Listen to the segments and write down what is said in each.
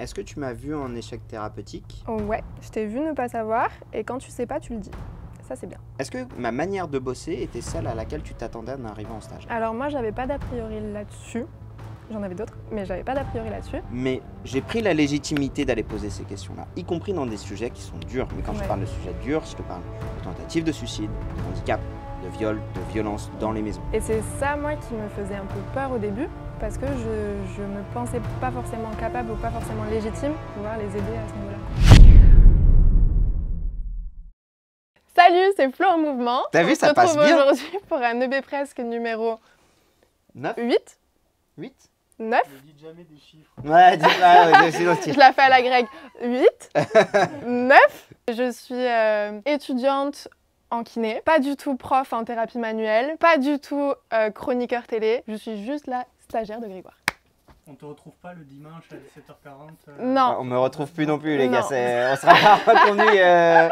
Est-ce que tu m'as vu en échec thérapeutique Ouais, je t'ai vu ne pas savoir et quand tu sais pas, tu le dis. Ça, c'est bien. Est-ce que ma manière de bosser était celle à laquelle tu t'attendais en arrivant en stage Alors, moi, j'avais pas d'a priori là-dessus. J'en avais d'autres, mais j'avais pas d'a priori là-dessus. Mais j'ai pris la légitimité d'aller poser ces questions-là, y compris dans des sujets qui sont durs. Mais quand je parle de sujets durs, je te parle de tentatives de suicide, de handicap, de viol, de violence dans les maisons. Et c'est ça, moi, qui me faisait un peu peur au début, parce que je ne me pensais pas forcément capable ou pas forcément légitime de pouvoir les aider à ce niveau-là. Salut, c'est Flo en mouvement. T'as vu, ça passe bien. aujourd'hui pour un EB Presque numéro 9 8 8 9 Ne dis jamais des chiffres. Ouais, dis pas, Je la fais à la grecque. 8 9 Je suis euh, étudiante en kiné, pas du tout prof en thérapie manuelle, pas du tout euh, chroniqueur télé. Je suis juste là stagiaire de Grégoire. On te retrouve pas le dimanche à 17h40 euh, Non. Ah, on me retrouve plus non plus, les gars. On sera pas Euh...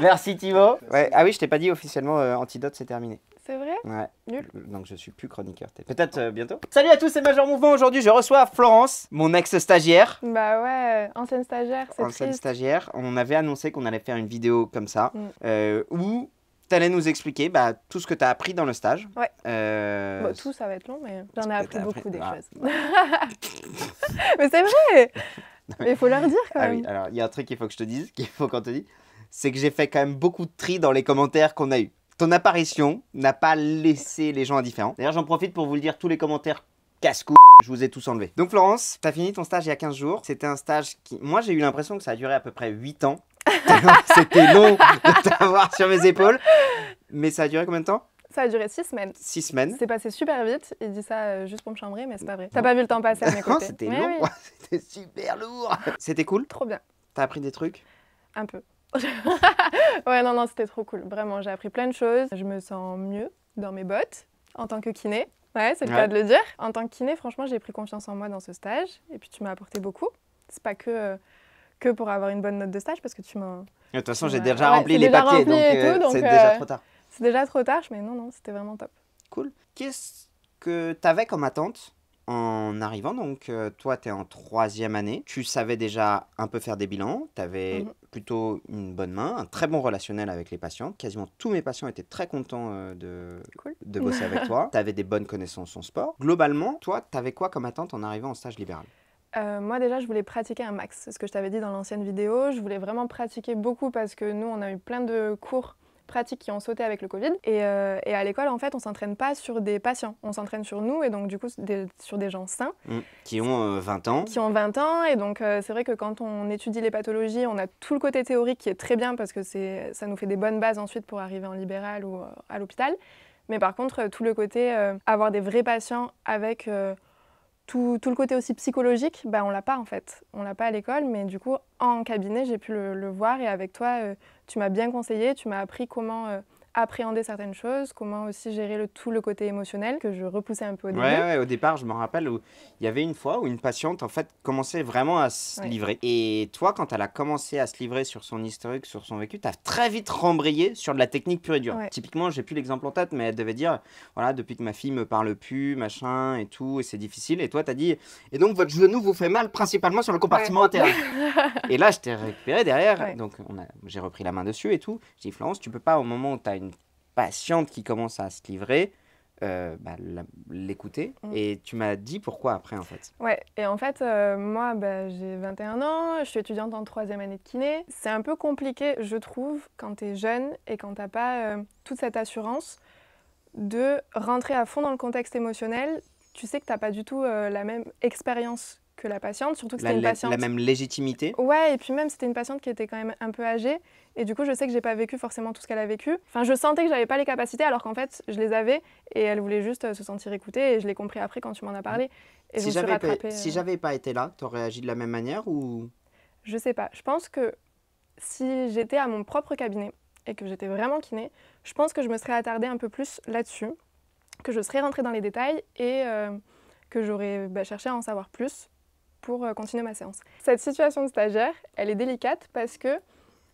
Merci Thibaut. Ah oui, je t'ai pas dit officiellement euh, Antidote, c'est terminé. C'est vrai Ouais. Nul. Donc je suis plus chroniqueur. Peut-être euh, bientôt. Salut à tous, c'est Major Mouvement. Aujourd'hui, je reçois Florence, mon ex-stagiaire. Bah ouais, ancienne stagiaire, c'est Ancienne stagiaire. On avait annoncé qu'on allait faire une vidéo comme ça, mm. où tu allais nous expliquer bah, tout ce que tu as appris dans le stage. Ouais. Euh, tout, ça va être long, mais j'en ai appris beaucoup des choses. mais c'est vrai Mais il faut leur dire quand ah même. alors il y a un truc qu'il faut que je te dise, qu'il faut qu'on te dise, c'est que j'ai fait quand même beaucoup de tri dans les commentaires qu'on a eus. Ton apparition n'a pas laissé les gens indifférents. D'ailleurs, j'en profite pour vous le dire, tous les commentaires casse-cou, je vous ai tous enlevés. Donc Florence, tu as fini ton stage il y a 15 jours. C'était un stage qui, moi j'ai eu l'impression que ça a duré à peu près 8 ans. C'était long de t'avoir sur mes épaules. Mais ça a duré combien de temps ça a duré six semaines. Six semaines. C'est passé super vite. Il dit ça euh, juste pour me chambrer, mais c'est pas vrai. T'as pas vu le temps passer à mes côtés. C'était long. C'était super lourd. C'était cool. Trop bien. T'as appris des trucs Un peu. ouais, non, non, c'était trop cool. Vraiment, j'ai appris plein de choses. Je me sens mieux dans mes bottes en tant que kiné. Ouais, c'est le cas de le dire. En tant que kiné, franchement, j'ai pris confiance en moi dans ce stage. Et puis, tu m'as apporté beaucoup. C'est pas que euh, que pour avoir une bonne note de stage parce que tu m'as. De toute façon, j'ai déjà rempli les papiers, euh, donc c'est déjà euh, trop tard. C'est déjà trop tard, mais non, non, c'était vraiment top. Cool. Qu'est-ce que tu avais comme attente en arrivant Donc, euh, toi, tu es en troisième année. Tu savais déjà un peu faire des bilans. Tu avais mhm. plutôt une bonne main, un très bon relationnel avec les patients. Quasiment tous mes patients étaient très contents de, de bosser avec toi. Tu avais des bonnes connaissances en sport. Globalement, toi, tu avais quoi comme attente en arrivant en stage libéral euh, moi déjà, je voulais pratiquer un max. ce que je t'avais dit dans l'ancienne vidéo. Je voulais vraiment pratiquer beaucoup parce que nous, on a eu plein de cours pratiques qui ont sauté avec le Covid. Et, euh, et à l'école, en fait, on s'entraîne pas sur des patients, on s'entraîne sur nous et donc du coup sur des gens sains. Mm. Qui ont 20 euh, ans. Qui ont 20 ans. Et donc c'est vrai que quand on étudie les pathologies, on a tout le côté théorique qui est très bien parce que ça nous fait des bonnes bases ensuite pour arriver en libéral ou à l'hôpital. Mais par contre, tout le côté avoir des vrais patients avec tout, tout, le côté aussi psychologique, bah, on l'a pas en fait. On l'a pas à l'école, mais du coup, en cabinet, j'ai pu le, voir et avec toi, euh, tu m'as bien conseillé, tu m'as appris comment, euh, appréhender certaines choses, comment aussi gérer le, tout le côté émotionnel que je repoussais un peu au début. Ouais, ouais, au départ, je me rappelle où il y avait une fois où une patiente en fait commençait vraiment à se livrer. Et toi, quand elle a commencé à se livrer sur son historique, sur son vécu, tu as très vite rembrayé sur de la technique pure et dure. Typiquement, j'ai plus l'exemple en tête, mais elle devait dire voilà, depuis que ma fille me parle plus, machin et tout, et c'est difficile. Et toi, tu as dit et donc votre genou vous fait mal principalement sur le compartiment interne. et là, je t'ai récupéré derrière, donc j'ai repris la main dessus et tout. J'ai dit Florence, tu peux pas au moment où tu as une patiente qui commence à se livrer, euh, bah, l'écouter. Mm. Et tu m'as dit pourquoi après, en fait. Ouais, et en fait, euh, moi, bah, j'ai 21 ans, je suis étudiante en troisième année de kiné. C'est un peu compliqué, je trouve, quand tu es jeune et quand t'as pas euh, toute cette assurance de rentrer à fond dans le contexte émotionnel. Tu sais que tu t'as pas du tout la même expérience que la patiente, surtout que c'était une patiente. La même légitimité Ouais, et puis même c'était une patiente qui était quand même un peu âgée, et du coup je sais que j'ai pas vécu forcément tout ce qu'elle a vécu. Enfin, je sentais que j'avais pas les capacités, alors qu'en fait je les avais, et elle voulait juste euh, se sentir écoutée, et je l'ai compris après quand tu m'en as parlé. Et si j'avais pas, si euh, j'avais pas été là, aurais réagi de la même manière ou Je sais pas. Je pense que si j'étais à mon propre cabinet et que j'étais vraiment kiné, je pense que je me serais attardée un peu plus là-dessus, que je serais rentrée dans les détails et euh, que j'aurais bah, cherché à en savoir plus pour euh, continuer ma séance. Cette situation de stagiaire, elle est délicate parce que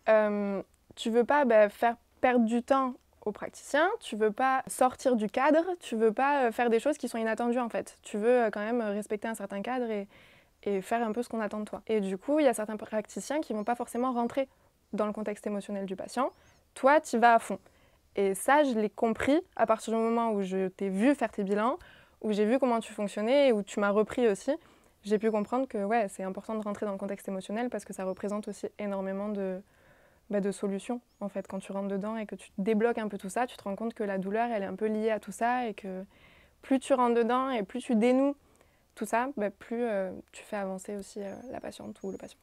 euh, tu veux pas bah, faire perdre du temps aux praticiens, tu ne veux pas sortir du cadre, tu ne veux pas euh, faire des choses qui sont inattendues en fait. Tu veux euh, quand même respecter un certain cadre et, faire un peu ce qu'on attend de toi. Et du coup, il y a certains praticiens qui vont pas forcément rentrer dans le contexte émotionnel du patient. Toi, tu vas à fond. Et ça, je l'ai compris à partir du moment où je t'ai vu faire tes bilans, où j'ai vu comment tu fonctionnais et où tu m'as repris aussi j'ai pu comprendre que ouais, c'est important de rentrer dans le contexte émotionnel parce que ça représente aussi énormément bah, de, solutions. En fait, quand tu rentres dedans et que tu débloques un peu tout ça, tu te rends compte que la douleur, elle est un peu liée à tout ça et que plus tu rentres dedans et plus tu dénoues tout ça, bah, plus euh, tu fais avancer aussi euh, la patiente ou le patient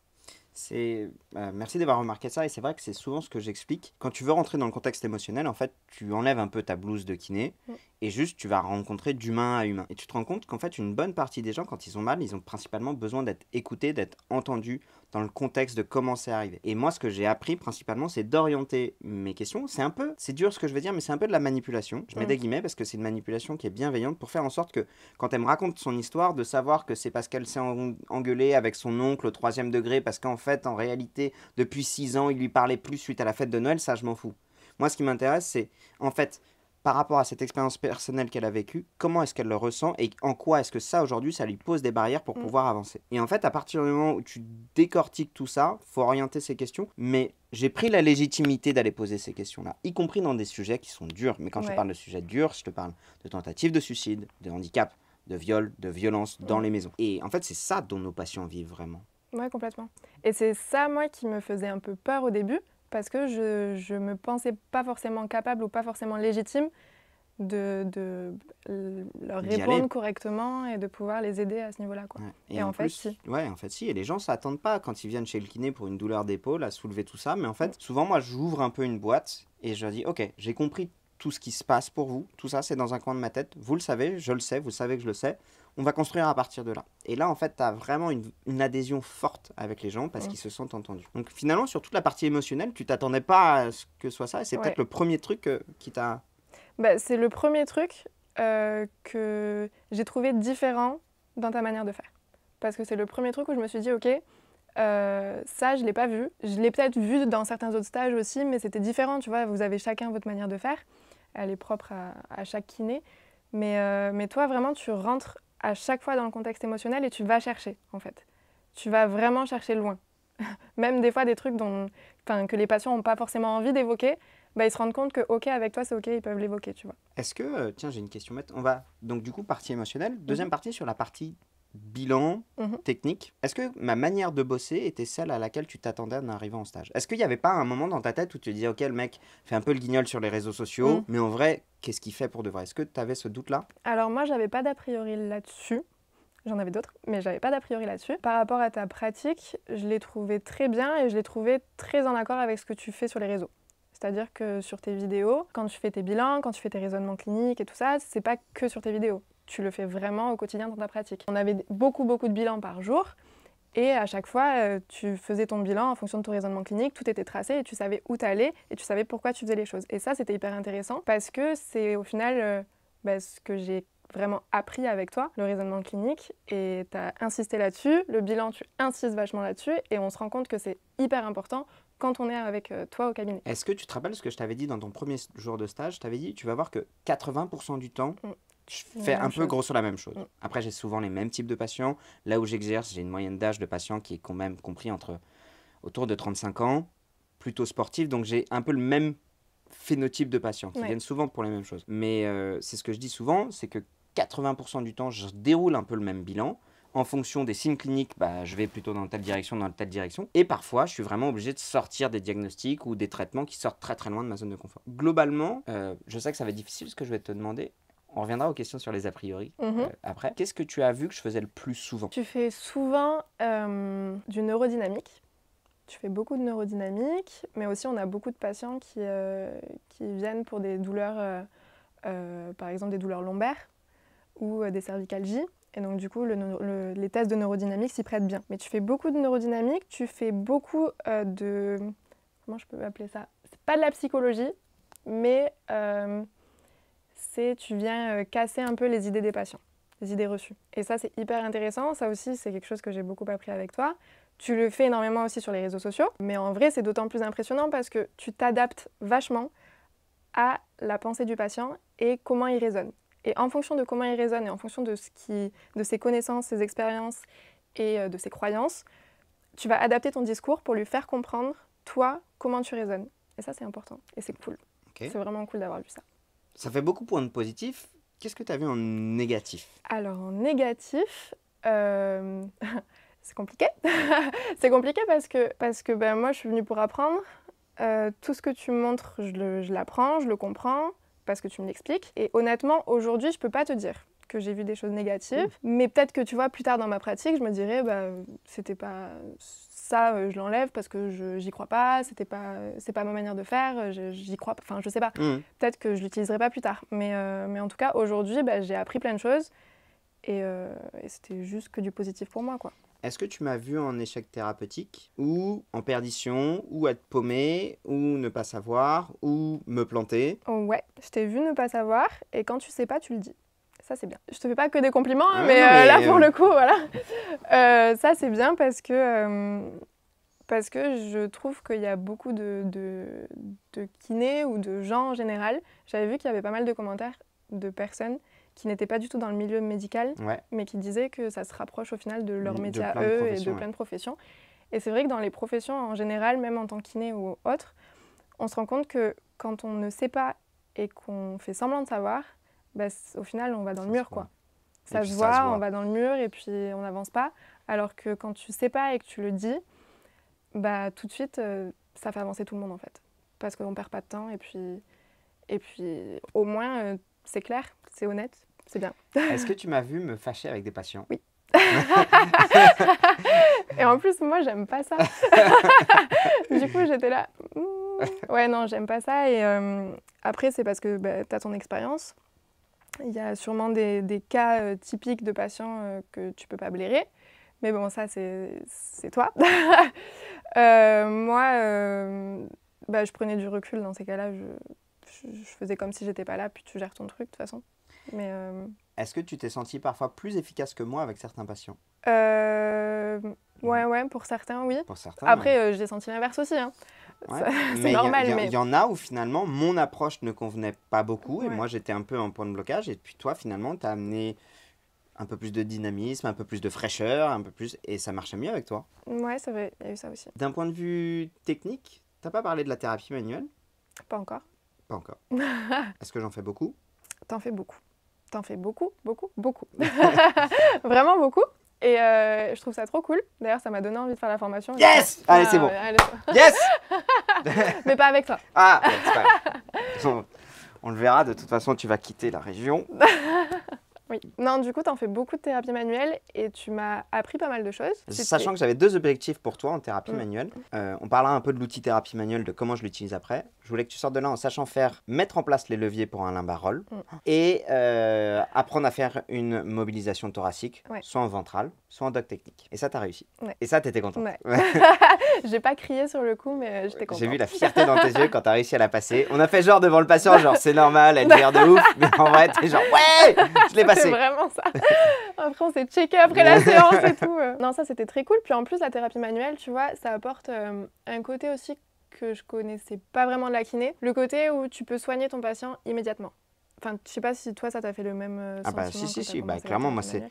c'est euh, merci d'avoir remarqué ça et c'est vrai que c'est souvent ce que j'explique. Quand tu veux rentrer dans le contexte émotionnel, en fait, tu enlèves un peu ta blouse de kiné et juste tu vas rencontrer d'humain à humain. Et tu te rends compte qu'en fait, une bonne partie des gens quand ils ont mal, ils ont principalement besoin d'être écoutés, d'être entendus dans le contexte de comment c'est arrivé. Et moi, ce que j'ai appris principalement, c'est d'orienter mes questions. C'est un peu, c'est dur ce que je vais dire, mais c'est un peu de la manipulation. Je mets des guillemets parce que c'est une manipulation qui est bienveillante pour faire en sorte que quand elle me raconte son histoire, de savoir que c'est parce qu'elle s'est engueulée avec son oncle au troisième degré parce qu'en fait, en réalité, depuis six ans, il lui parlait plus suite à la fête de Noël, ça, je m'en fous. Moi, ce qui m'intéresse, c'est, en fait, par rapport à cette expérience personnelle qu'elle a vécue, comment est-ce qu'elle le ressent et en quoi est-ce que ça, aujourd'hui, ça lui pose des barrières pour mm. pouvoir avancer. Et en fait, à partir du moment où tu décortiques tout ça, faut orienter ces questions, mais j'ai pris la légitimité d'aller poser ces questions-là, y compris dans des sujets qui sont durs. Mais quand je parle de sujets durs, je te parle de tentatives de suicide, de handicap, de viol, de violence dans mm. les maisons. Et en fait, c'est ça dont nos patients vivent vraiment. Oui, complètement. Et c'est ça, moi, qui me faisait un peu peur au début, parce que je ne me pensais pas forcément capable ou pas forcément légitime de, leur répondre correctement et de pouvoir les aider à ce niveau-là. Et, en, fait, si. Ouais, en fait, si. Et les gens s'attendent pas, quand ils viennent chez le kiné pour une douleur d'épaule, à soulever tout ça. Mais en fait, souvent, moi, j'ouvre un peu une boîte et je dis, OK, j'ai compris tout ce qui se passe pour vous. Tout ça, c'est dans un coin de ma tête. Vous le savez, je le sais, vous savez que je le sais on va construire à partir de là. Et là, en fait, tu as vraiment une, adhésion forte avec les gens parce qu'ils se sentent entendus. Donc finalement, sur toute la partie émotionnelle, tu t'attendais pas à ce que ce soit ça. c'est peut-être le premier truc euh, qui t'a... Bah, c'est le premier truc euh, que j'ai trouvé différent dans ta manière de faire. Parce que c'est le premier truc où je me suis dit, OK, euh, ça, je ne l'ai pas vu. Je l'ai peut-être vu dans certains autres stages aussi, mais c'était différent, tu vois. Vous avez chacun votre manière de faire. Elle est propre à, chaque kiné. Mais, mais toi, vraiment, tu rentres à chaque fois dans le contexte émotionnel et tu vas chercher, en fait. Tu vas vraiment chercher loin. Même des fois des trucs dont, que les patients n'ont pas forcément envie d'évoquer, bah, ils se rendent compte que OK avec toi, c'est OK, ils peuvent l'évoquer, tu vois. Est-ce que, euh, tiens, j'ai une question On va donc du coup partie émotionnelle, deuxième mhm. partie sur la partie bilan mhm. technique. Est-ce que ma manière de bosser était celle à laquelle tu t'attendais en arrivant en stage Est-ce qu'il n'y avait pas un moment dans ta tête où tu te disais, OK, le mec fait un peu le guignol sur les réseaux sociaux, mhm. mais en vrai, qu'est-ce qu'il fait pour de vrai Est-ce que tu avais ce doute-là Alors moi, j'avais pas d'a priori là-dessus. J'en avais d'autres, mais j'avais pas d'a priori là-dessus. Par rapport à ta pratique, je l'ai trouvé très bien et je l'ai trouvé très en accord avec ce que tu fais sur les réseaux. C'est-à-dire que sur tes vidéos, quand tu fais tes bilans, quand tu fais tes raisonnements cliniques et tout ça, c'est pas que sur tes vidéos tu le fais vraiment au quotidien dans ta pratique. On avait beaucoup, beaucoup de bilans par jour. Et à chaque fois, euh, tu faisais ton bilan en fonction de ton raisonnement clinique, tout était tracé et tu savais où t'allais et tu savais pourquoi tu faisais les choses. Et ça, c'était hyper intéressant parce que c'est au final euh, bah, ce que j'ai vraiment appris avec toi, le raisonnement clinique, et tu as insisté là-dessus, le bilan, tu insistes vachement là-dessus, et on se rend compte que c'est hyper important quand on est avec euh, toi au cabinet. Est-ce que tu te rappelles ce que je t'avais dit dans ton premier jour de stage Je t'avais dit, tu vas voir que 80% du temps, mm je fais un peu grosso la même chose. Mm. Après, j'ai souvent les mêmes types de patients. Là où j'exerce, j'ai une moyenne d'âge de patients qui est quand même compris entre autour de 35 ans, plutôt sportif, donc j'ai un peu le même phénotype de patients qui viennent souvent pour les mêmes choses. Mais euh, c'est ce que je dis souvent, c'est que 80% du temps, je déroule un peu le même bilan. En fonction des signes cliniques, bah, je vais plutôt dans telle direction, dans telle direction. Et parfois, je suis vraiment obligé de sortir des diagnostics ou des traitements qui sortent très très loin de ma zone de confort. Globalement, euh, je sais que ça va être difficile ce que je vais te demander, on reviendra aux questions sur les a priori mhm. euh, après. Qu'est-ce que tu as vu que je faisais le plus souvent Tu fais souvent euh, du neurodynamique. Tu fais beaucoup de neurodynamique, mais aussi on a beaucoup de patients qui, euh, qui viennent pour des douleurs, par exemple des douleurs lombaires ou des cervicalgies. Et donc du coup, les tests de neurodynamique s'y prêtent bien. Mais tu fais beaucoup de neurodynamique, tu fais beaucoup de... Comment je peux appeler ça C'est pas de la psychologie, mais c'est tu viens euh, casser un peu les idées des patients, les idées reçues. Et ça, c'est hyper intéressant. Ça aussi, c'est quelque chose que j'ai beaucoup appris avec toi. Tu le fais énormément aussi sur les réseaux sociaux. Mais en vrai, c'est d'autant plus impressionnant parce que tu t'adaptes vachement à la pensée du patient et comment il raisonne. Et en fonction de comment il raisonne et en fonction de, ce qui, de ses connaissances, ses expériences et euh, de ses croyances, tu vas adapter ton discours pour lui faire comprendre, toi, comment tu raisonnes. Et ça, c'est important et c'est cool. C'est vraiment cool d'avoir vu ça. Ça fait beaucoup pour de positif. Qu'est-ce que tu as vu en négatif Alors, en négatif, euh, c'est compliqué. c'est compliqué parce que, parce que ben, moi, je suis venue pour apprendre. Euh, tout ce que tu me montres, je l'apprends, je, le comprends, parce que tu me l'expliques. Et honnêtement, aujourd'hui, je ne peux pas te dire que j'ai vu des choses négatives. Mmh. Mais peut-être que tu vois, plus tard dans ma pratique, je me dirais, bah, c'était pas ça, euh, je l'enlève parce que je j'y crois pas, c'était pas c'est pas ma manière de faire, euh, j'y crois Enfin, je sais pas. Hmm. Peut-être que je l'utiliserai pas plus tard. Mais, euh, mais en tout cas, aujourd'hui, bah, j'ai appris plein de choses et, c'était juste que du positif pour moi, quoi. Est-ce que tu m'as vu en échec thérapeutique ou en perdition ou être paumé ou ne pas savoir ou me planter Ouais, je t'ai vu ne pas savoir et quand tu sais pas, tu le dis ça c'est bien. Je te fais pas que des compliments, hein, ah mais, euh, là pour euh, le coup, voilà. Euh, ça c'est bien parce que parce que je trouve qu'il y a beaucoup de, de, kinés ou de gens en général. J'avais vu qu'il y avait pas mal de commentaires de personnes qui n'étaient pas du tout dans le milieu médical, mais qui disaient que ça se rapproche au final de leur métier à eux et de plein de professions. Et c'est vrai que dans les professions en général, même en tant que ou autre, on se rend compte que quand on ne sait pas et qu'on fait semblant de savoir, bah, au final, on va dans le mur, quoi. Ça se, voit, on va dans le mur et puis on n'avance pas. Alors que quand tu sais pas et que tu le dis, bah tout de suite, euh, ça fait avancer tout le monde en fait. Parce qu'on perd pas de temps et puis, et puis au moins, euh, c'est clair, c'est honnête, c'est bien. Est-ce que tu m'as vu me fâcher avec des patients Oui. et en plus, moi, j'aime pas ça. du coup, j'étais là. Hmm. Ouais, non, j'aime pas ça. Et euh, après, c'est parce que bah, tu as ton expérience. Il y a sûrement des, cas euh, typiques de patients euh, que tu peux pas blairer. Mais bon, ça, c'est toi. Euh, moi, bah, je prenais du recul dans ces cas-là. Je, faisais comme si j'étais pas là, puis tu gères ton truc de toute façon. Mais Est-ce que tu t'es senti parfois plus efficace que moi avec certains patients Ouais, ouais, pour certains, oui. Pour certains, Après, j'ai senti l'inverse aussi. Hein. Ouais. Il y en a où finalement mon approche ne convenait pas beaucoup et moi j'étais un peu en point de blocage. Et puis toi finalement tu as amené un peu plus de dynamisme, un peu plus de fraîcheur, un peu plus et ça marchait mieux avec toi. Ouais, c'est vrai, il y a eu ça aussi. D'un point de vue technique, t'as pas parlé de la thérapie manuelle Pas encore. Pas encore. Est-ce que j'en fais beaucoup T'en fais beaucoup. T'en fais beaucoup, beaucoup, beaucoup. Vraiment beaucoup. Et euh, je trouve ça trop cool. D'ailleurs, ça m'a donné envie de faire la formation. Yes Allez, c'est euh, bon. yes Mais pas avec toi. Ah, c'est pas on le verra, de toute façon, tu vas quitter la région. Non, du coup, tu en fais beaucoup de thérapie manuelle et tu m'as appris pas mal de choses. Sachant que j'avais deux objectifs pour toi en thérapie mm. manuelle. Euh, on parlera un peu de l'outil thérapie manuelle, de comment je l'utilise après. Je voulais que tu sortes de là en sachant faire, mettre en place les leviers pour un limbarol mm. et euh, apprendre à faire une mobilisation thoracique, soit en ventrale, soit en doc technique. Et ça, t'as réussi. Et ça, t'étais contente. J'ai pas crié sur le coup, mais euh, j'étais contente. J'ai vu la fierté dans tes yeux quand t'as réussi à la passer. On a fait genre devant le patient, genre c'est normal, elle l'air de ouf, mais en vrai, t'es genre ouais, je l'ai passé c'est vraiment ça. Après, on s'est checké après la séance et tout. Euh. Non, ça, c'était très cool. Puis en plus, la thérapie manuelle, tu vois, ça apporte euh, un côté aussi que je connaissais pas vraiment de la kiné. Le côté où tu peux soigner ton patient immédiatement. Enfin, je sais pas si toi, ça t'a fait le même euh, Ah bah si, si, si. Bah, clairement, moi, c'est...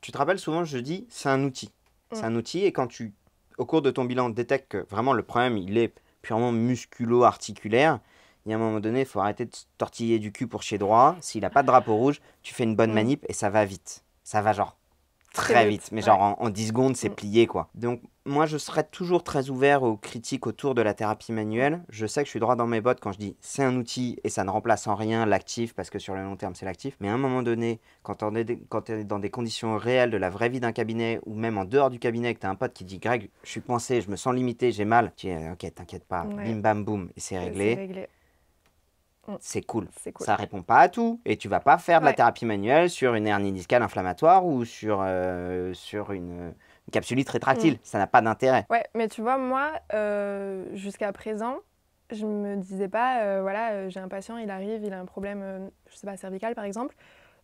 Tu te rappelles souvent, je dis, c'est un outil. C'est mm. un outil et quand tu, au cours de ton bilan, détectes que vraiment le problème, il est purement musculo-articulaire, il y a un moment donné, il faut arrêter de tortiller du cul pour chez droit. S'il n'a pas de drapeau rouge, tu fais une bonne mm. manip et ça va vite. Ça va genre très vite, mais genre en, 10 secondes, c'est mm. plié quoi. Donc moi, je serais toujours très ouvert aux critiques autour de la thérapie manuelle. Je sais que je suis droit dans mes bottes quand je dis c'est un outil et ça ne remplace en rien l'actif parce que sur le long terme, c'est l'actif. Mais à un moment donné, quand on est, quand es dans des conditions réelles de la vraie vie d'un cabinet ou même en dehors du cabinet, que tu as un pote qui dit Greg, je suis coincé, je me sens limité, j'ai mal, tu dis ok, t'inquiète pas, bim bam boum, et c'est réglé. Mm. c'est cool. Ça répond pas à tout. Et tu vas pas faire de la thérapie manuelle sur une hernie discale inflammatoire ou sur, euh, sur une, capsulite rétractile. Mm. Ça n'a pas d'intérêt. Ouais, mais tu vois, moi, euh, jusqu'à présent, je me disais pas, euh, voilà, j'ai un patient, il arrive, il a un problème, je sais pas, cervical par exemple.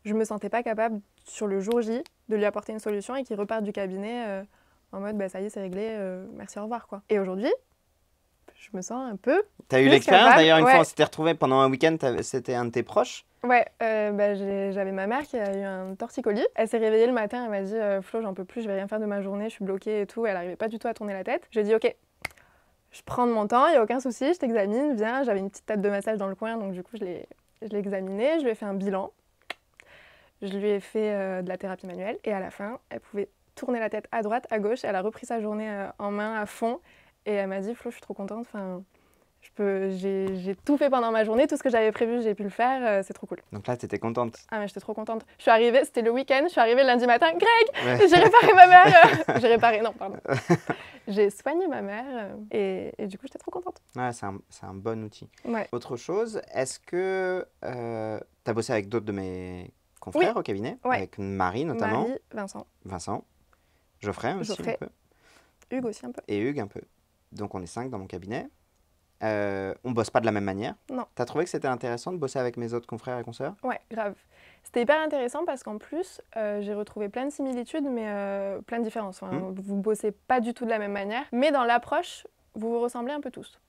Je me sentais pas capable, sur le jour J, de lui apporter une solution et qu'il reparte du cabinet en mode, bah, ça y est, c'est réglé, merci, au revoir, quoi. Et aujourd'hui, je me sens un peu. T'as eu l'expérience d'ailleurs une fois, on s'était retrouvés pendant un week-end, c'était un de tes proches Ouais, euh, bah, j'avais ma mère qui a eu un torticolis. Elle s'est réveillée le matin, elle m'a dit euh, Flo, j'en peux plus, je vais rien faire de ma journée, je suis bloquée et tout. Elle n'arrivait pas du tout à tourner la tête. J'ai dit Ok, je prends de mon temps, il n'y a aucun souci, je t'examine, viens. J'avais une petite tête de massage dans le coin, donc du coup, je l'ai examinée, je lui ai fait un bilan. Je lui ai fait euh, de la thérapie manuelle et à la fin, elle pouvait tourner la tête à droite, à gauche. Elle a repris sa journée en main à fond. Et elle m'a dit, Flo, je suis trop contente. Enfin, je peux, j'ai, tout fait pendant ma journée, tout ce que j'avais prévu, j'ai pu le faire, euh, c'est trop cool. Donc là, tu étais contente Ah, mais j'étais trop contente. Je suis arrivée, c'était le week-end, je suis arrivée lundi matin, Greg, j'ai réparé ma mère euh, J'ai réparé, non, pardon. j'ai soigné ma mère euh, et, du coup, j'étais trop contente. Ouais, c'est un, un, bon outil. Autre chose, est-ce que tu as bossé avec d'autres de mes confrères au cabinet Avec Marie notamment Marie, Vincent. Vincent. Geoffrey aussi un peu. Hugues aussi un peu. Et Hugues un peu donc on est cinq dans mon cabinet. Euh, on bosse pas de la même manière. Non. T'as trouvé que c'était intéressant de bosser avec mes autres confrères et consoeurs Ouais, grave. C'était hyper intéressant parce qu'en plus, euh, j'ai retrouvé plein de similitudes, mais euh, plein de différences. Hmm. Vous bossez pas du tout de la même manière, mais dans l'approche, vous vous ressemblez un peu tous.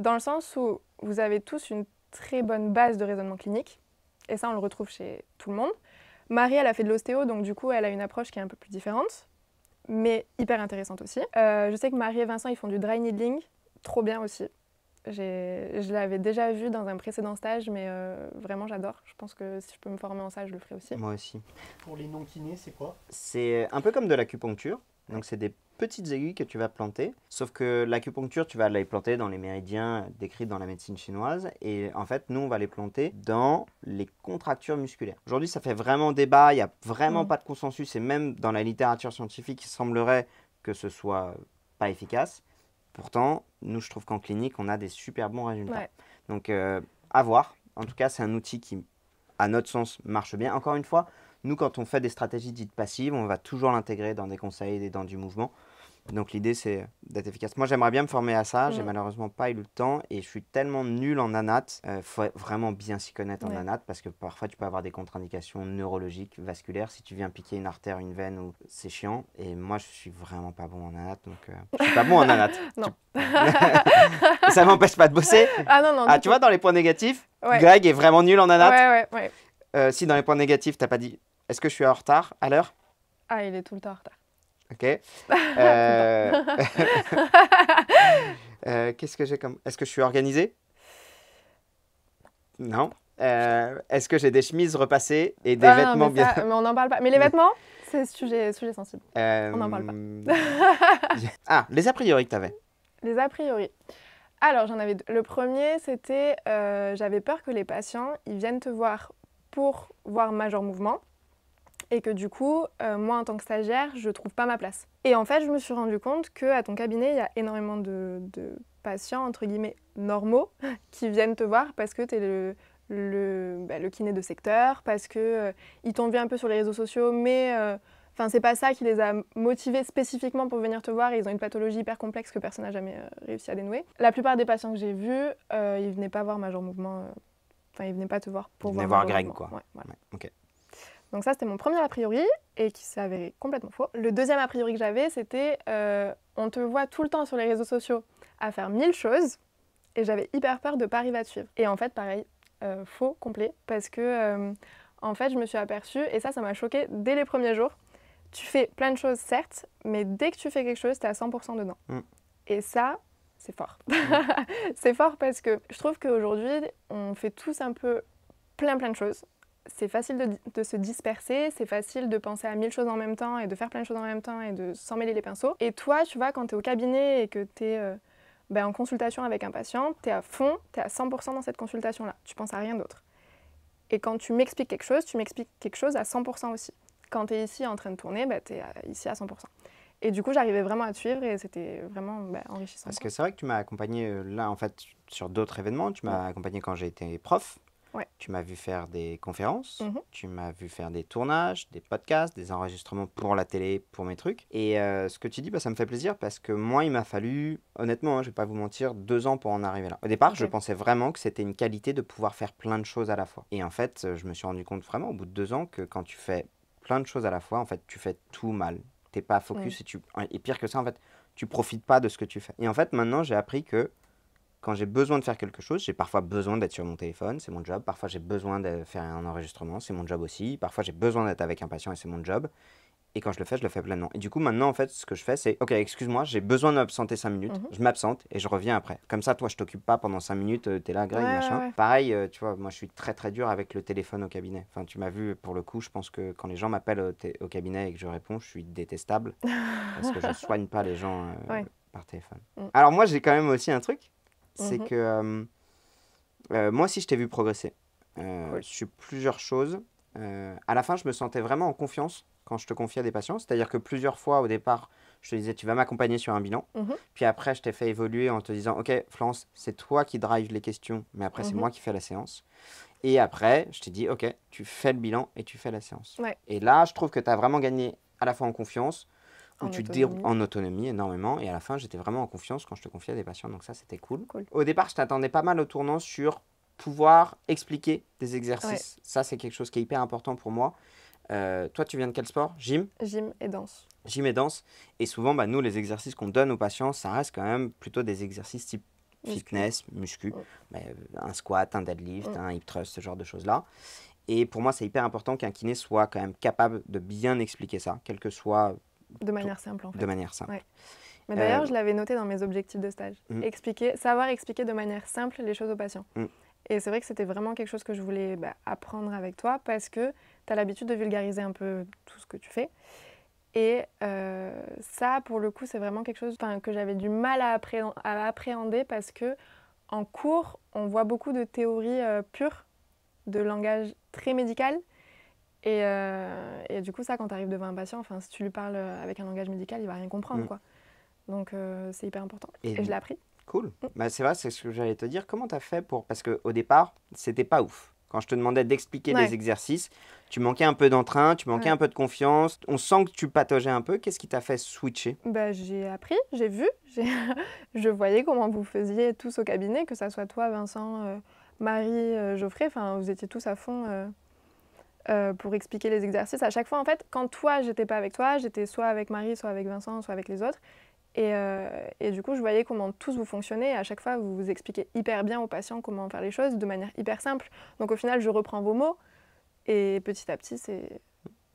Dans le sens où vous avez tous une très bonne base de raisonnement clinique, et ça, on le retrouve chez tout le monde. Marie, elle a fait de l'ostéo, donc du coup, elle a une approche qui est un peu plus différente mais hyper intéressante aussi. Euh, je sais que Marie et Vincent, ils font du dry needling, trop bien aussi. Je l'avais déjà vu dans un précédent stage, mais euh, vraiment j'adore. Je pense que si je peux me former en ça, je le ferai aussi. Moi aussi. Pour les non-kinés, c'est quoi C'est un peu comme de l'acupuncture, donc c'est des petites aiguilles que tu vas planter. Sauf que l'acupuncture, tu vas les planter dans les méridiens décrits dans la médecine chinoise. Et en fait, nous, on va les planter dans les contractures musculaires. Aujourd'hui, ça fait vraiment débat. Il n'y a vraiment mm. pas de consensus. Et même dans la littérature scientifique, il semblerait que ce soit pas efficace. Pourtant, nous, je trouve qu'en clinique, on a des super bons résultats. Donc, euh, à voir. En tout cas, c'est un outil qui, à notre sens, marche bien. Encore une fois, nous, quand on fait des stratégies dites passives, on va toujours l'intégrer dans des conseils et dans du mouvement. Donc l'idée, c'est d'être efficace. Moi, j'aimerais bien me former à ça. J'ai mm. malheureusement pas eu le temps et je suis tellement nul en anat. Il euh, faut vraiment bien s'y connaître en anat parce que parfois, tu peux avoir des contre-indications neurologiques, vasculaires. Si tu viens piquer une artère, une veine, ou... c'est chiant. Et moi, je suis vraiment pas bon en anat. Donc, euh, je suis pas bon en anat. non. ça m'empêche pas de bosser. Ah non, non. Ah, tu vois, dans les points négatifs, Greg est vraiment nul en anat. Ouais, ouais, ouais. Euh, si dans les points négatifs, t'as pas dit est-ce que je suis en retard à l'heure Ah, il est tout le temps en retard. Ok. Euh, euh, qu'est-ce que j'ai comme. Est-ce que je suis organisé Non. Euh, est-ce que j'ai des chemises repassées et des ah, vêtements non, mais mais on n'en parle pas. Mais les vêtements, c'est sujet, sujet sensible. On n'en parle pas. ah, les a priori que tu avais Les a priori. Alors, j'en avais deux. Le premier, c'était j'avais peur que les patients, ils viennent te voir pour voir majeur mouvement et que du coup, euh, moi en tant que stagiaire, je trouve pas ma place. Et en fait, je me suis rendu compte que à ton cabinet, il y a énormément de, patients entre guillemets normaux qui viennent te voir parce que tu es bah, le, kiné de secteur, parce que euh, ils t'ont vu un peu sur les réseaux sociaux, mais euh, Enfin, c'est pas ça qui les a motivés spécifiquement pour venir te voir. Ils ont une pathologie hyper complexe que personne n'a jamais réussi à dénouer. La plupart des patients que j'ai vus, ils venaient pas voir Major Mouvement. Enfin, ils venaient pas te voir pour voir. Ils venaient voir Greg, quoi. Ouais, ouais, donc ça, c'était mon premier a priori et qui s'avérait complètement faux. Le deuxième a priori que j'avais, c'était euh, on te voit tout le temps sur les réseaux sociaux à faire mille choses et j'avais hyper peur de pas arriver à te suivre. Et en fait, pareil, euh, faux complet parce que euh, en fait, je me suis aperçue et ça, ça m'a choqué dès les premiers jours. Tu fais plein de choses, certes, mais dès que tu fais quelque chose, tu es à 100% dedans. Mm. Et ça, c'est fort. Mm. c'est fort parce que je trouve qu'aujourd'hui, on fait tous un peu plein plein de choses c'est facile de, se disperser, c'est facile de penser à mille choses en même temps et de faire plein de choses en même temps et de s'en les pinceaux. Et toi, tu vois, quand tu es au cabinet et que tu es euh, ben, en consultation avec un patient, tu es à fond, tu es à 100% dans cette consultation-là, tu penses à rien d'autre. Et quand tu m'expliques quelque chose, tu m'expliques quelque chose à 100% aussi. Quand tu es ici en train de tourner, ben, tu es ici à 100%. Et du coup, j'arrivais vraiment à te suivre et c'était vraiment ben, enrichissant. Parce que c'est vrai que tu m'as accompagné euh, là, en fait, sur d'autres événements. Tu m'as accompagné quand j'ai été prof. Tu m'as vu faire des conférences, mhm. tu m'as vu faire des tournages, des podcasts, des enregistrements pour la télé, pour mes trucs. Et euh, ce que tu dis, bah, ça me fait plaisir parce que moi, il m'a fallu, honnêtement, je hein, je vais pas vous mentir, deux ans pour en arriver là. Au départ, je pensais vraiment que c'était une qualité de pouvoir faire plein de choses à la fois. Et en fait, euh, je me suis rendu compte vraiment au bout de deux ans que quand tu fais plein de choses à la fois, en fait, tu fais tout mal. T'es pas focus mm. et tu et pire que ça, en fait, tu profites pas de ce que tu fais. Et en fait, maintenant, j'ai appris que quand j'ai besoin de faire quelque chose, j'ai parfois besoin d'être sur mon téléphone, c'est mon job. Parfois, j'ai besoin de faire un enregistrement, c'est mon job aussi. Parfois, j'ai besoin d'être avec un patient et c'est mon job. Et quand je le fais, je le fais pleinement. Et du coup, maintenant, en fait, ce que je fais, c'est OK, excuse-moi, j'ai besoin de m'absenter 5 minutes. Mhm. Je m'absente et je reviens après. Comme ça, toi, je t'occupe pas pendant 5 minutes. Tu euh, T'es là, Greg, machin. Pareil, euh, tu vois, moi, je suis très, très dur avec le téléphone au cabinet. Enfin, tu m'as vu, pour le coup, je pense que quand les gens m'appellent au, cabinet et que je réponds, je suis détestable. parce que je soigne pas les gens euh, par téléphone. Mm. Alors, moi, j'ai quand même aussi un truc c'est mmh que euh, moi aussi, je t'ai vu progresser euh, sur plusieurs choses. Euh, à la fin, je me sentais vraiment en confiance quand je te confiais des patients. C'est-à-dire que plusieurs fois, au départ, je te disais, tu vas m'accompagner sur un bilan. Mmh Puis après, je t'ai fait évoluer en te disant, OK, Florence, c'est toi qui drive les questions, mais après, c'est mmh moi qui fais la séance. Et après, je t'ai dit, OK, tu fais le bilan et tu fais la séance. Et là, je trouve que tu as vraiment gagné à la fois en confiance, où en tu déroules en autonomie énormément. Et à la fin, j'étais vraiment en confiance quand je te confiais des patients. Donc ça, c'était cool. Au départ, je t'attendais pas mal au tournant sur pouvoir expliquer des exercices. Ça, c'est quelque chose qui est hyper important pour moi. Euh, toi, tu viens de quel sport Gym Gym et danse. Gym et danse. Et souvent, bah, nous, les exercices qu'on donne aux patients, ça reste quand même plutôt des exercices type fitness, muscu, bah, un squat, un deadlift, un hip thrust, ce genre de choses-là. Et pour moi, c'est hyper important qu'un kiné soit quand même capable de bien expliquer ça, quel que soit de manière simple, en fait. De manière simple. Mais d'ailleurs, euh, je l'avais noté dans mes objectifs de stage. Mm. savoir expliquer de manière simple les choses aux patients. Mm. Et c'est vrai que c'était vraiment quelque chose que je voulais bah, apprendre avec toi parce que tu as l'habitude de vulgariser un peu tout ce que tu fais. Et euh, ça, pour le coup, c'est vraiment quelque chose que j'avais du mal à, appréhender parce que en cours, on voit beaucoup de théories euh, pures, de langage très médical, euh, et, du coup, ça, quand tu arrives devant un patient, enfin, si tu lui parles euh, avec un langage médical, il va rien comprendre. Mm. Quoi. Donc, euh, c'est hyper important. Et, je l'ai appris. Cool. Mm. Bah, c'est vrai, c'est ce que j'allais te dire. Comment tu as fait pour. Parce qu'au départ, c'était pas ouf. Quand je te demandais d'expliquer les exercices, tu manquais un peu d'entrain, tu manquais un peu de confiance. On sent que tu pataugeais un peu. Qu'est-ce qui t'a fait switcher bah, J'ai appris, j'ai vu. je voyais comment vous faisiez tous au cabinet, que ça soit toi, Vincent, Marie, Geoffrey. Enfin, vous étiez tous à fond euh, pour expliquer les exercices. À chaque fois, en fait, quand toi, j'étais pas avec toi, j'étais soit avec Marie, soit avec Vincent, soit avec les autres. Et, euh, et, du coup, je voyais comment tous vous fonctionnez. à chaque fois, vous vous expliquez hyper bien aux patients comment faire les choses de manière hyper simple. Donc au final, je reprends vos mots. Et petit à petit, c'est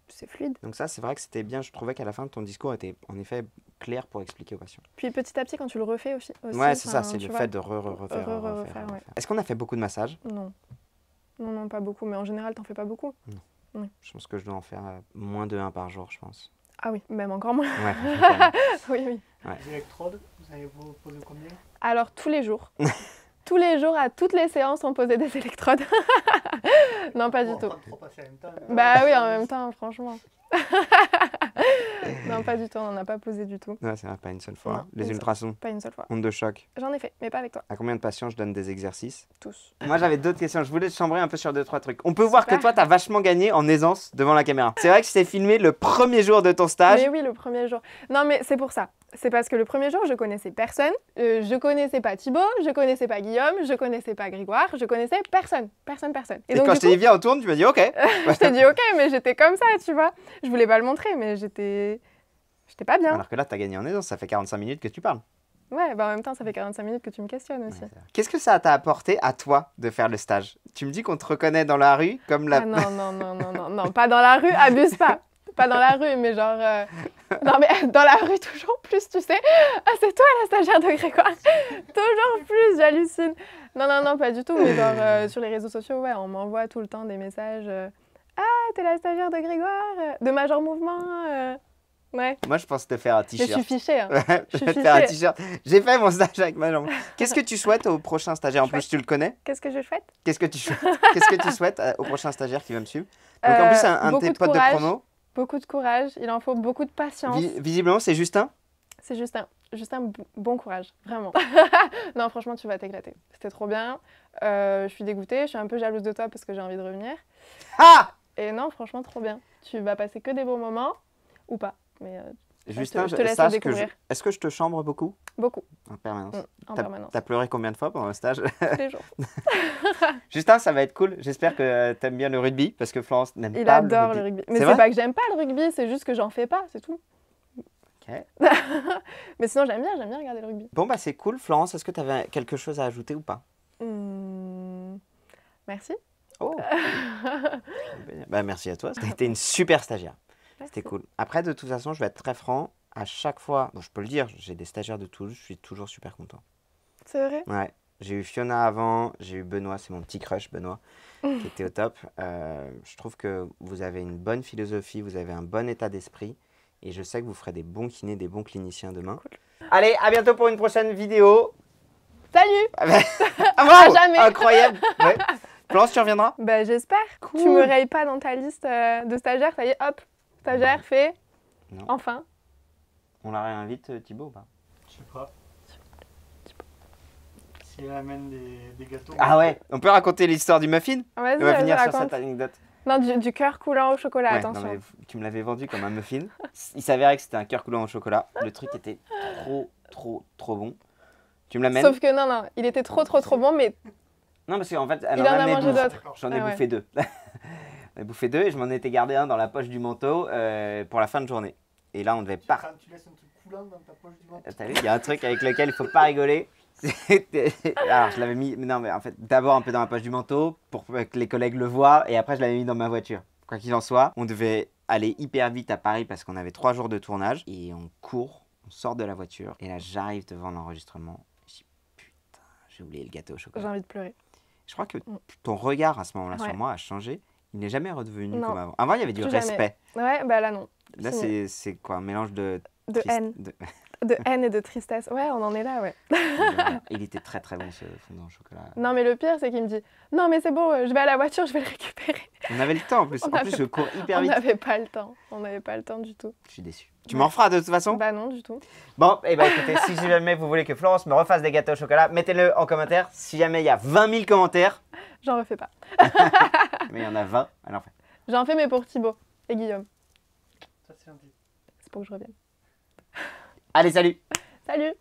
c'est fluide. Donc ça, c'est vrai que c'était bien. Je trouvais qu'à la fin, ton discours était en effet clair pour expliquer aux patients. Puis petit à petit, quand tu le refais aussi. ouais, c'est ça, c'est le fait de re, re, refaire. Re, refaire, refaire Est-ce qu'on a fait beaucoup de massages Non. Non, non, pas beaucoup. Mais en général, t'en fais pas beaucoup Je pense que je dois en faire euh, moins de 1 par jour, je pense. Ah oui, même encore moins. oui, oui. Les électrodes, vous allez vous poser combien Alors, tous les jours. tous les jours, à toutes les séances, on posait des électrodes. non, pas du tout. Bah oui, en même temps, franchement. non, pas du tout, on n'en a pas posé du tout. Non, c'est pas une seule fois. les ultrasons Pas une seule fois. Onde de choc J'en ai fait, mais pas avec toi. À combien de patients je donne des exercices Tous. Moi, j'avais d'autres questions. Je voulais te chambrer un peu sur deux, trois trucs. On peut voir que toi, t'as vachement gagné en aisance devant la caméra. C'est vrai que je t'ai filmé le premier jour de ton stage. Mais oui, le premier jour. Non, mais c'est pour ça. C'est parce que le premier jour, je connaissais personne. Euh, je connaissais pas Thibaut, je connaissais pas Guillaume, je connaissais pas Grégoire, je connaissais personne. Personne, personne. Et, quand je t'ai dit, viens, on tourne, tu m'as dit, ok. je t'ai dit, ok, mais j'étais comme ça, tu vois. Je voulais pas le montrer, mais j'étais J'étais pas bien. Alors que là, tu as gagné en aisance, ça fait 45 minutes que tu parles. Ouais, bah en même temps, ça fait 45 minutes que tu me questionnes aussi. Qu'est-ce que ça t'a apporté à toi de faire le stage Tu me dis qu'on te reconnaît dans la rue comme la. Ah non, non, non, non, non, non, pas dans la rue, abuse pas. Pas dans la rue, mais genre. Euh, non, mais dans la rue, toujours plus, tu sais. Ah, c'est toi la stagiaire de Grégoire Toujours plus, j'hallucine. Non, non, non, pas du tout, mais genre euh, sur les réseaux sociaux, ouais, on m'envoie tout le temps des messages. Euh, ah, t'es la stagiaire de Grégoire De Major Mouvement moi, je pense te faire un t-shirt. Je suis fichée. Hein. je vais te faire un t-shirt. J'ai fait mon stage avec ma jambe. Qu'est-ce que tu souhaites au prochain stagiaire En plus, tu le connais. Qu'est-ce que je souhaite Qu'est-ce que tu souhaites Qu'est-ce que tu souhaites euh, au prochain stagiaire qui va me suivre euh, Donc, en plus, un, un de tes potes de promo. Beaucoup de courage. Il en faut beaucoup de patience. visiblement, c'est Justin. C'est Justin. Justin, bon courage, vraiment. non, franchement, tu vas t'éclater. C'était trop bien. Euh, je suis dégoûtée. Je suis un peu jalouse de toi parce que j'ai envie de revenir. Ah Et non, franchement, trop bien. Tu vas passer que des bons moments ou pas. Mais euh, Justin, je te laisse Est-ce que je te chambre beaucoup Beaucoup. En permanence. Mm, en permanence. T'as pleuré combien de fois pendant le stage Tous les jours. Justin, ça va être cool. J'espère que euh, t'aimes bien le rugby parce que Florence n'aime pas le rugby. Le rugby. Mais c'est pas que j'aime pas le rugby, c'est juste que j'en fais pas, c'est tout. Ok. Mais sinon, j'aime bien, j'aime bien regarder le rugby. Bon, bah c'est cool. Florence, est-ce que t'avais quelque chose à ajouter ou pas hmm, Merci. Oh. Bah, merci à toi. T'as été une super stagiaire. C'était cool. Après, de toute façon, je vais être très franc. À chaque fois, je peux le dire, j'ai des stagiaires de tous, je suis toujours super content. C'est vrai Ouais. J'ai eu Fiona avant, j'ai eu Benoît, c'est mon petit crush, Benoît, qui était au top. Euh, je trouve que vous avez une bonne philosophie, vous avez un bon état d'esprit. Et je sais que vous ferez des bons kinés, des bons cliniciens demain. Allez, à bientôt pour une prochaine vidéo. Salut ah, à jamais. Incroyable ouais. tu reviendras ben, j'espère. Tu me rayes pas dans ta liste euh, de stagiaires, ça y est, hop, Stagiaire fait Non. Enfin. On la réinvite, euh, Thibaut ou pas Je sais pas. Si elle amène des, gâteaux. Ah ouais, on peut raconter l'histoire du muffin On ah, va venir sur cette anecdote. Non, du, cœur coulant au chocolat, attention. tu me l'avais vendu comme un muffin. Il s'avérait que c'était un cœur coulant au chocolat. Le truc était trop, trop, trop bon. Tu me l'amènes Sauf que non, non, il était trop, trop, trop bon, mais Non, parce qu'en fait, elle en a mangé d'autres. J'en ai ah bouffé deux. J'en euh, ai bouffé deux et je m'en étais gardé un dans la poche du manteau euh, pour la fin de journée. Et là, on devait pas. Tu laisses un truc coulant dans ta poche du manteau. T'as vu, il y a un truc avec lequel il faut pas rigoler. Alors, je l'avais mis, non, mais en fait, d'abord un peu dans la poche du manteau pour que les collègues le voient, et après, je l'avais mis dans ma voiture. Quoi qu'il en soit, on devait aller hyper vite à Paris parce qu'on avait trois jours de tournage, et on court, on sort de la voiture, et là, j'arrive devant l'enregistrement. Je dis, putain, j'ai oublié le gâteau au chocolat. J'ai envie de pleurer. Je crois que ton regard à ce moment-là sur moi a changé. Il n'est jamais redevenu comme avant. Avant, il y avait du respect. Ouais, bah là, non. Là, c'est quoi Un mélange de. De haine. de haine et de tristesse. Ouais, on en est là, ouais. il était très très bon ce fondant au chocolat. Non, mais le pire, c'est qu'il me dit Non, mais c'est beau, je vais à la voiture, je vais le récupérer. On avait le temps en plus. en plus, je cours hyper vite. On n'avait pas le temps. On n'avait pas le temps du tout. Je suis déçu. Tu m'en feras de toute façon Bah non, du tout. Bon, et eh ben, écoutez, si jamais vous voulez que Florence me refasse des gâteaux au chocolat, mettez-le en commentaire. Si jamais il y a 20 000 commentaires. J'en refais pas. mais il y en a 20, alors en fait. J'en fais, mais pour Thibaut et Guillaume. Ça, c'est C'est pour que je revienne. Allez, salut Salut